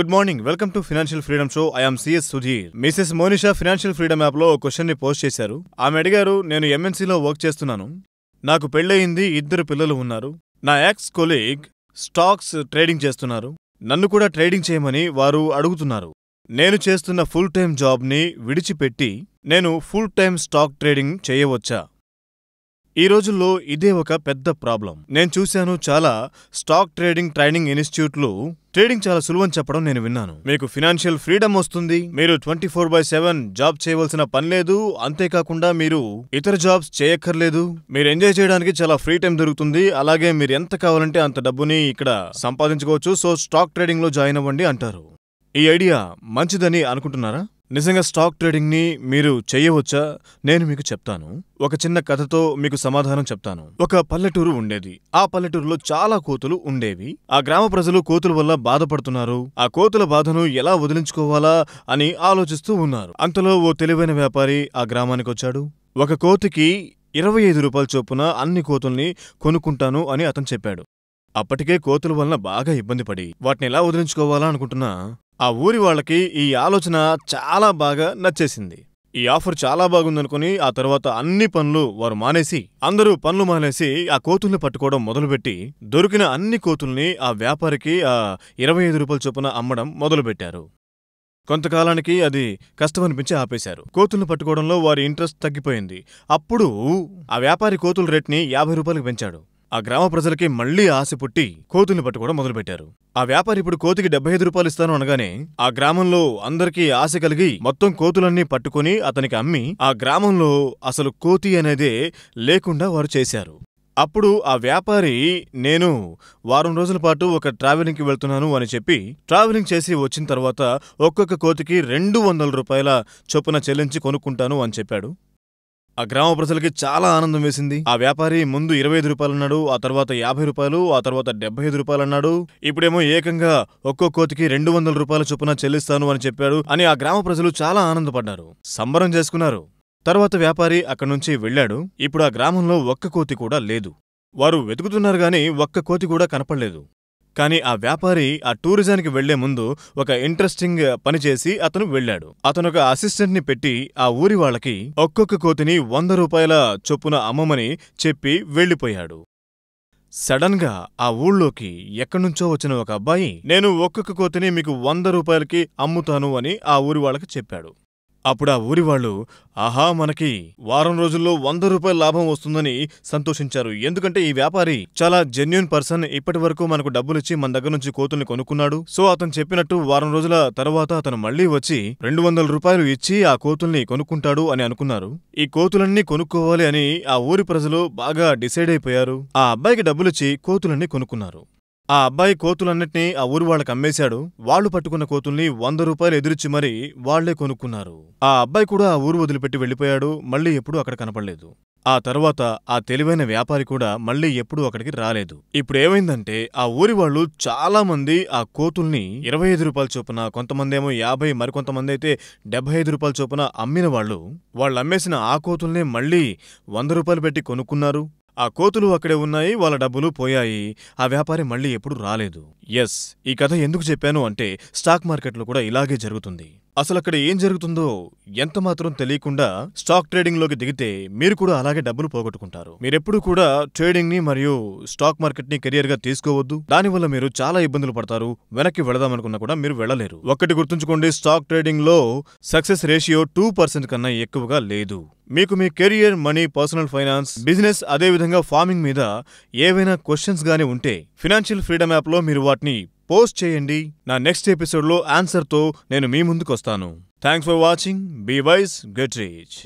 good morning welcome to financial freedom show I'm CS Sudheer Mrs Monisha financial freedom app లో question ని post చేశారు ఆమె అడిగారు నేను ఎంఎన్సీలో వర్క్ చేస్తున్నాను నాకు పెళ్ళయింది ఇద్దరు పిల్లలు ఉన్నారు నా యాక్స్ కొలీగ్ స్టాక్స్ ట్రేడింగ్ చేస్తున్నారు నన్ను కూడా ట్రేడింగ్ చేయమని వారు అడుగుతున్నారు నేను చేస్తున్న ఫుల్ టైం జాబ్ని విడిచిపెట్టి నేను ఫుల్ టైం స్టాక్ ట్రేడింగ్ చేయవచ్చా ఈ రోజుల్లో ఇదే ఒక పెద్ద ప్రాబ్లం నేను చూశాను చాలా స్టాక్ ట్రేడింగ్ ట్రైనింగ్ ఇన్స్టిట్యూట్లు ట్రేడింగ్ చాలా సులువని చెప్పడం నేను విన్నాను మీకు ఫినాన్షియల్ ఫ్రీడమ్ వస్తుంది మీరు twenty four by seven job చేయవలసిన పని లేదు అంతేకాకుండా మీరు ఇతర జాబ్స్ చేయక్కర్లేదు మీరు ఎంజాయ్ చేయడానికి చాలా ఫ్రీ టైం దొరుకుతుంది అలాగే మీరు ఎంత కావాలంటే అంత డబ్బుని ఇక్కడ సంపాదించుకోవచ్చు సో స్టాక్ ట్రేడింగ్ లో జాయిన్ అవ్వండి అంటారు ఈ ఐడియా మంచిదని అనుకుంటున్నారా నిజంగా స్టాక్ ట్రేడింగ్ని మీరు చేయవచ్చా నేను మీకు చెప్తాను ఒక చిన్న కథతో మీకు సమాధానం చెప్తాను ఒక పల్లెటూరు ఉండేది ఆ పల్లెటూరులో చాలా కోతులు ఉండేవి ఆ గ్రామ ప్రజలు కోతుల వల్ల బాధపడుతున్నారు ఆ కోతుల బాధను ఎలా వదిలించుకోవాలా అని ఆలోచిస్తూ ఉన్నారు అంతలో ఓ తెలివైన వ్యాపారి ఆ గ్రామానికి వచ్చాడు ఒక కోతికి ఇరవై ఐదు రూపాయల చొప్పున అన్ని కోతుల్ని కొనుక్కుంటాను అని అతను చెప్పాడు అప్పటికే కోతుల వలన బాగా ఇబ్బంది పడి వాటిని ఎలా వదిలించుకోవాలా అనుకుంటున్నా ఆ ఊరి వాళ్ళకి ఈ ఆలోచన చాలా బాగా నచ్చేసింది ఈ ఆఫర్ చాలా బాగుందనుకుని ఆ తర్వాత అన్ని పనులు వారు మానేసి అందరూ పనులు మానేసి ఆ కోతుల్ని పట్టుకోవడం మొదలుపెట్టి దొరికిన అన్ని కోతుల్ని ఆ వ్యాపారికి ఆ ఇరవై ఐదు రూపాయల చొప్పున అమ్మడం మొదలుపెట్టారు కొంతకాలానికి అది కష్టమనిపించి ఆపేశారు కోతుల్ని పట్టుకోవడంలో వారి ఇంట్రెస్ట్ తగ్గిపోయింది అప్పుడు ఆ వ్యాపారి కోతుల రేట్ని యాభై రూపాయలకు పెంచాడు ఆ గ్రామ ప్రజలకి మళ్లీ ఆశ పుట్టి కోతుల్ని పట్టుకోవడం మొదలుపెట్టారు ఆ వ్యాపారి ఇప్పుడు కోతికి డెబ్బై ఐదు రూపాయలు ఇస్తాను అనగానే ఆ గ్రామంలో అందరికీ ఆశ కలిగి మొత్తం కోతులన్నీ పట్టుకుని అతనికి అమ్మి ఆ గ్రామంలో అసలు కోతి అనేదే లేకుండా వారు చేశారు అప్పుడు ఆ వ్యాపారి నేను వారం రోజుల పాటు ఒక ట్రావెలింగ్కి వెళ్తున్నాను అని చెప్పి ట్రావెలింగ్ చేసి వచ్చిన తర్వాత ఒక్కొక్క కోతికి రెండు వందల రూపాయల చొప్పున చెల్లించి కొనుక్కుంటాను అని చెప్పాడు ఆ గ్రామ ప్రజలకి చాలా ఆనందం వేసింది ఆ వ్యాపారి ముందు ఇరవై ఐదు రూపాయలు అన్నాడు ఆ తర్వాత యాభై రూపాయలు ఆ తర్వాత డెబ్బై ఐదు రూపాయలు అన్నాడు ఇప్పుడేమో ఏకంగా ఒక్కో కోతికి రెండు వందల రూపాయల చొప్పున చెల్లిస్తాను అని చెప్పాడు అని ఆ గ్రామ ప్రజలు చాలా ఆనందపడ్డారు సంబరం చేసుకున్నారు తర్వాత వ్యాపారి అక్కడి నుంచి వెళ్లాడు ఇప్పుడు ఆ గ్రామంలో ఒక్క కోతి కూడా లేదు వారు వెతుకుతున్నారు గాని ఒక్క కోతి కూడా కనపడలేదు కానీ ఆ వ్యాపారి ఆ టూరిజానికి వెళ్లే ముందు ఒక ఇంట్రెస్టింగ్ పనిచేసి అతను వెళ్ళాడు అతను ఒక అసిస్టెంట్ ని పెట్టి ఆ ఊరి వాళ్ళకి ఒక్కొక్క కోతిని వంద రూపాయల చొప్పున అమ్మమని చెప్పి వెళ్లిపోయాడు సడన్ గా ఆ ఊళ్ళోకి ఎక్కడ్నుంచో వచ్చిన ఒక అబ్బాయి నేను ఒక్కొక్క కోతిని మీకు వంద రూపాయలకి అమ్ముతాను అని ఆ ఊరి వాళ్ళకి చెప్పాడు అప్పుడు ఆ ఊరి వాళ్ళు ఆహా మనకి వారం రోజుల్లో వంద రూపాయల లాభం వస్తుందని సంతోషించారు ఎందుకంటే ఈ వ్యాపారి చాలా జెన్యున్ పర్సన్ ఇప్పటి వరకు మనకు డబ్బులిచ్చి మన దగ్గర నుంచి కోతుల్ని కొనుక్కున్నాడు సో అతను చెప్పినట్టు వారం రోజుల తర్వాత అతను మళ్లీ వచ్చి రెండు వందల రూపాయలు ఇచ్చి ఆ కోతుల్ని కొనుక్కుంటాడు అని అనుకున్నారు ఈ కోతులన్నీ కొనుక్కోవాలి అని ఆ ఊరి ప్రజలు బాగా డిసైడ్ అయిపోయారు ఆ అబ్బాయికి డబ్బులిచ్చి కోతులన్నీ కొనుక్కున్నారు ఆ అబ్బాయి కోతులన్నిటినీ ఆ ఊరు వాళ్ళకి అమ్మేశాడు వాళ్ళు పట్టుకున్న కోతుల్ని వంద రూపాయలు ఎదురిచ్చి మరీ వాళ్లే కొనుక్కున్నారు ఆ అబ్బాయి కూడా ఆ ఊరు వదిలిపెట్టి వెళ్ళిపోయాడు మళ్లీ ఎప్పుడూ అక్కడ కనపడలేదు ఆ తర్వాత ఆ తెలివైన వ్యాపారి కూడా మళ్లీ ఎప్పుడూ అక్కడికి రాలేదు ఇప్పుడేమైందంటే ఆ ఊరి వాళ్ళు చాలా మంది ఆ కోతుల్ని ఇరవై ఐదు రూపాయల చొప్పున కొంతమందేమో యాభై మరికొంతమంది అయితే డెబ్బై ఐదు రూపాయల చొప్పున అమ్మిన వాళ్ళు వాళ్ళు అమ్మేసిన ఆ కోతుల్నే మళ్లీ వంద రూపాయలు పెట్టి కొనుక్కున్నారు ఆ కోతులు అక్కడే ఉన్నాయి వాళ్ళ డబ్బులు పోయాయి ఆ వ్యాపారి మళ్ళీ ఎప్పుడు రాలేదు ఎస్ ఈ కథ ఎందుకు చెప్పాను అంటే స్టాక్ మార్కెట్లో కూడా ఇలాగే జరుగుతుంది అసలక్కడ ఏం జరుగుతుందో ఎంతమాత్రం తెలియకుండా స్టాక్ ట్రేడింగ్లోకి దిగితే మీరు కూడా అలాగే డబ్బులు పోగొట్టుకుంటారు మీరెప్పుడు కూడా ట్రేడింగ్ని మరియు స్టాక్ మార్కెట్ని కెరియర్గా తీసుకోవద్దు దానివల్ల మీరు చాలా ఇబ్బందులు పడతారు వెనక్కి వెళదామనుకున్నా కూడా మీరు వెళ్ళలేరు ఒక్కటి గుర్తుంచుకోండి స్టాక్ ట్రేడింగ్లో సక్సెస్ రేషియో టూ పర్సెంట్ కన్నా ఎక్కువగా లేదు మీకు మీ career money personal finance business అదేవిధంగా ఫార్మింగ్ మీద ఏవైనా క్వశ్చన్స్ గానీ ఉంటే ఫినాన్షియల్ ఫ్రీడమ్ యాప్లో మీరు వాటిని పోస్ట్ చేయండి నా నెక్స్ట్ ఎపిసోడ్లో ఆన్సర్తో నేను మీ ముందుకొస్తాను thanks for watching be wise get reach